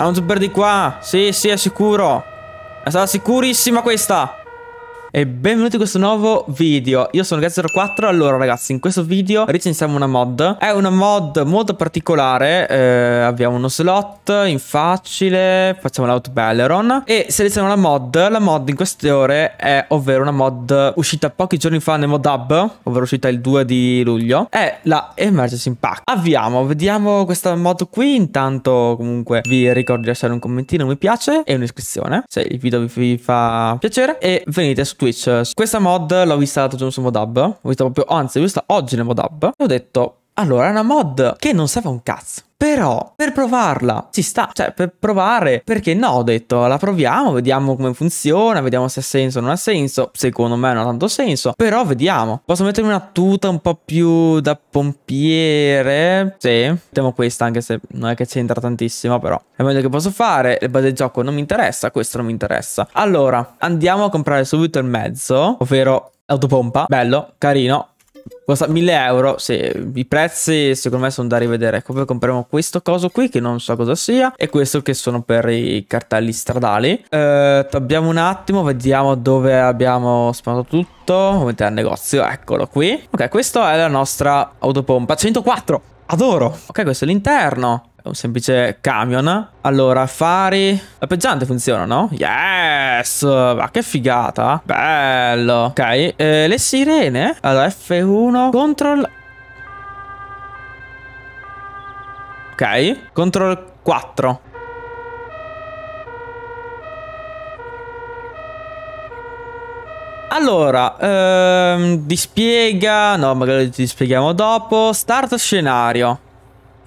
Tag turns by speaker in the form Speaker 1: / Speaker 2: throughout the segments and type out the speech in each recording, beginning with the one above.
Speaker 1: Ah, non super di qua. Sì, sì, è sicuro. È stata sicurissima questa. E benvenuti in questo nuovo video Io sono Gaz04 Allora ragazzi in questo video recensiamo una mod È una mod molto particolare eh, Abbiamo uno slot in facile Facciamo l'out Belleron E selezioniamo la mod La mod in queste ore è ovvero una mod Uscita pochi giorni fa nel mod hub Ovvero uscita il 2 di luglio È la Emergency Impact Avviamo vediamo questa mod qui Intanto comunque vi ricordo di lasciare un commentino Mi piace e un'iscrizione Se il video vi fa piacere E venite su Twitch. Questa mod l'ho vista su Johnson Modab. Ho visto proprio, anzi, l'ho vista oggi nel Modab. E ho detto, allora, è una mod che non serve un cazzo. Però, per provarla, ci sta. Cioè, per provare, perché no, ho detto, la proviamo, vediamo come funziona, vediamo se ha senso o non ha senso. Secondo me non ha tanto senso, però vediamo. Posso mettermi una tuta un po' più da pompiere? Sì, mettiamo questa, anche se non è che c'entra tantissimo, però. È meglio che posso fare, le base del gioco non mi interessa, questo non mi interessa. Allora, andiamo a comprare subito il mezzo, ovvero... Autopompa, bello, carino, Costa 1000 euro, sì, i prezzi secondo me sono da rivedere. Ecco, poi compriamo questo coso qui che non so cosa sia e questo che sono per i cartelli stradali. Eh, abbiamo un attimo, vediamo dove abbiamo spostato tutto. Come al negozio, eccolo qui. Ok, questa è la nostra autopompa 104. Adoro. Ok, questo è l'interno un semplice camion. Allora, fari... La peggiante funziona, no? Yes! Ma che figata! Bello! Ok, eh, le sirene. Allora, F1, control... Ok, control 4. Allora, ehm, dispiega, no magari ti dispieghiamo dopo, start scenario.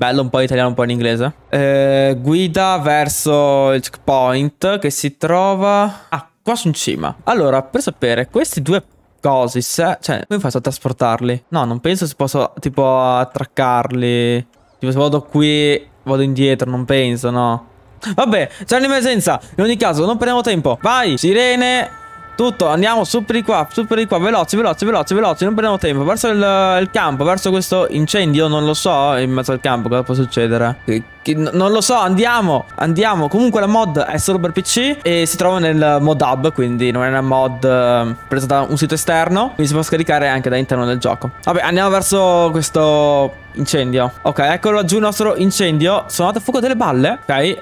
Speaker 1: Bello un po' in italiano, un po' in inglese. Eh, guida verso il checkpoint che si trova... Ah, qua su in cima. Allora, per sapere, questi due cosi, se... Cioè, come faccio a trasportarli? No, non penso si possa, tipo, attraccarli. Tipo, se vado qui, vado indietro, non penso, no. Vabbè, c'è un'emergenza. In ogni caso, non perdiamo tempo. Vai, sirene, tutto, andiamo su per di qua, su per di qua, veloci, veloci, veloci, veloci, non perdiamo tempo. Verso il, il, campo, verso questo incendio, non lo so, in mezzo al campo, cosa può succedere? Che, che, non lo so, andiamo, andiamo. Comunque la mod è solo per PC e si trova nel mod hub, quindi non è una mod eh, presa da un sito esterno, quindi si può scaricare anche da interno del gioco. Vabbè, andiamo verso questo incendio. Ok, eccolo laggiù il nostro incendio. Sono andato a fuoco delle balle. Ok,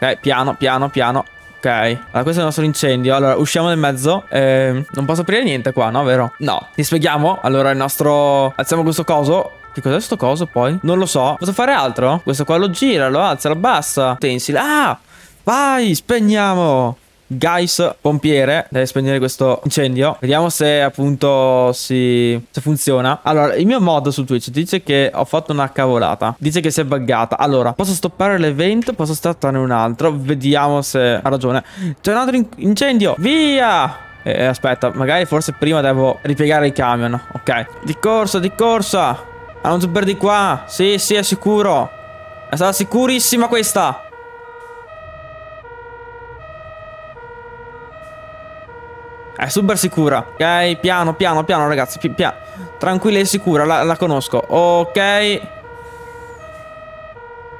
Speaker 1: ok, piano, piano, piano. Ok, allora questo è il nostro incendio. Allora, usciamo nel mezzo. Eh, non posso aprire niente qua, no, vero? No. Ti spieghiamo? Allora, il nostro... Alziamo questo coso. Che cos'è sto coso poi? Non lo so. Posso fare altro? Questo qua lo gira, lo alza, lo abbassa. Tensile. Ah! Vai, spegniamo! Guys pompiere deve spegnere questo incendio Vediamo se appunto si... se funziona Allora il mio mod su Twitch dice che ho fatto una cavolata Dice che si è buggata Allora posso stoppare l'evento, Posso startare un altro Vediamo se ha ragione C'è un altro in incendio Via eh, Aspetta magari forse prima devo ripiegare il camion Ok Di corsa di corsa Ah non super di qua Sì sì è sicuro È stata sicurissima questa È super sicura. Ok, piano, piano, piano, ragazzi. Pi piano. Tranquilla e sicura, la, la conosco. Ok.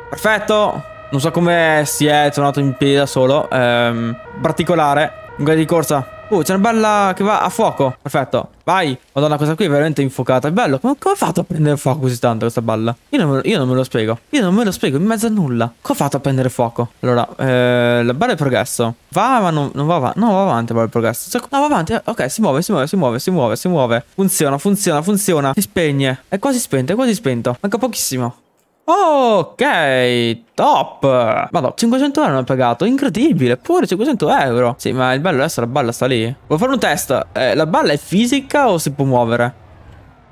Speaker 1: Perfetto. Non so come si è tornato in piedi da solo. Ehm, particolare. Guida di corsa. Oh, c'è una bella che va a fuoco. Perfetto. Vai. Madonna, questa qui è veramente infuocata. È bello. Come, come ho fatto a prendere fuoco così tanto questa balla? Io non, lo, io non, me lo, spiego. Io non me lo spiego in mezzo a nulla. Come ha fatto a prendere fuoco? Allora, eh, la balla è progresso. Va, ma non, non va avanti. No, va avanti la balla è progresso. Cioè, no, va avanti. Eh, ok, si muove, si muove, si muove, si muove, si muove. Funziona, funziona, funziona. Si spegne. È quasi spento, è quasi spento. Manca pochissimo. Ok, top. Vado, 500 euro hanno pagato, incredibile, pure 500 euro. Sì, ma il bello adesso la balla sta lì. Vuoi fare un test? Eh, la balla è fisica o si può muovere?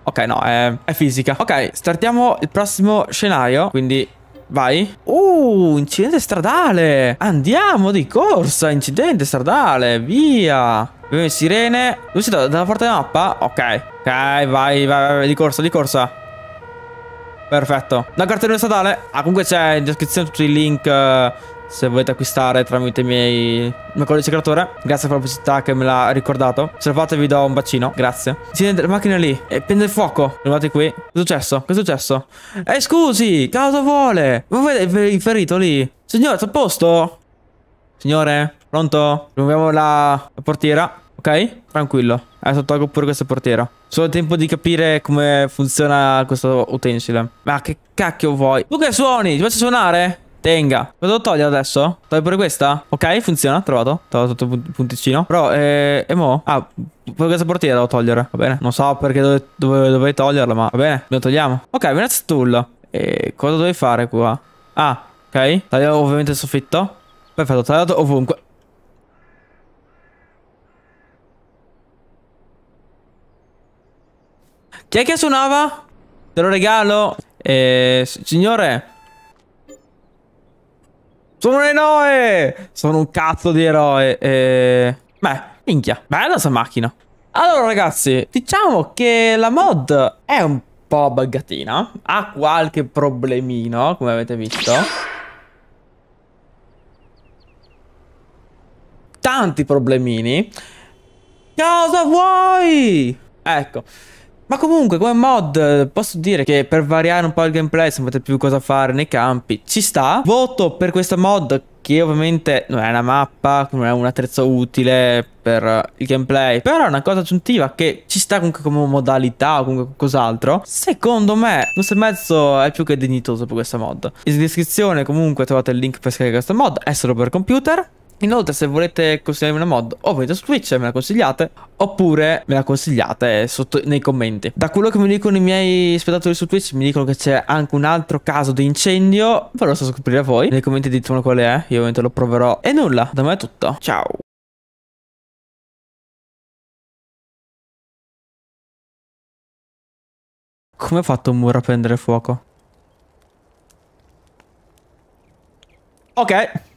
Speaker 1: Ok, no, è, è fisica. Ok, startiamo il prossimo scenario, quindi... Vai. Uh, incidente stradale. Andiamo di corsa, incidente stradale, via. Abbiamo Sirene. Dove siete? Dalla parte della mappa? Ok. Ok, vai, vai, vai, di corsa, di corsa. Perfetto. La cartellino statale. Ah, comunque c'è in descrizione tutti i link eh, se volete acquistare tramite i miei... Il mio codice creatore. Grazie per la pubblicità che me l'ha ricordato. Se lo fate vi do un bacino. Grazie. Si vede la macchina lì. E prende il fuoco. Arrivate qui. Che è successo? Che è successo? Eh, scusi! Cosa vuole? Ma vede il ferito lì? Signore, sto a posto? Signore? Pronto? Rimuoviamo la, la portiera. Ok? Tranquillo. Adesso tolgo pure questa portiera. Solo tempo di capire come funziona questo utensile. Ma che cacchio vuoi? Tu che suoni? Ti faccio suonare? Tenga. Cosa devo togliere adesso? Togli pure questa? Ok, funziona. Trovato. Trovato tutto il punticino. Però, eh... E mo? Ah, pure questa portiera devo togliere. Va bene. Non so perché dove, dove, dovevi toglierla, ma va bene. Lo togliamo. Ok, venezia tool. E cosa dovevi fare qua? Ah, ok. Tagliamo ovviamente il soffitto. Perfetto, tagliato ovunque. Chi è che suonava? Te lo regalo. Eh, signore. Sono un eroe. Sono un cazzo di eroe. Eh, beh, minchia. Bella sta macchina. Allora ragazzi, diciamo che la mod è un po' buggatina. Ha qualche problemino, come avete visto. Tanti problemini. Cosa vuoi? Ecco. Ma comunque come mod posso dire che per variare un po' il gameplay se non sapete più cosa fare nei campi ci sta Voto per questa mod che ovviamente non è una mappa, non è un attrezzo utile per il gameplay Però è una cosa aggiuntiva che ci sta comunque come modalità o comunque qualcos'altro Secondo me un 6 mezzo è più che dignitoso per questa mod In descrizione comunque trovate il link per scaricare questa mod, è solo per computer Inoltre se volete consigliarmi una mod o venite su Twitch e me la consigliate oppure me la consigliate sotto nei commenti. Da quello che mi dicono i miei spettatori su Twitch mi dicono che c'è anche un altro caso di incendio, ve lo so scoprire a voi. Nei commenti ditemelo qual è, io ovviamente lo proverò. E nulla, da me è tutto. Ciao! Come ha fatto un muro a prendere fuoco? Ok.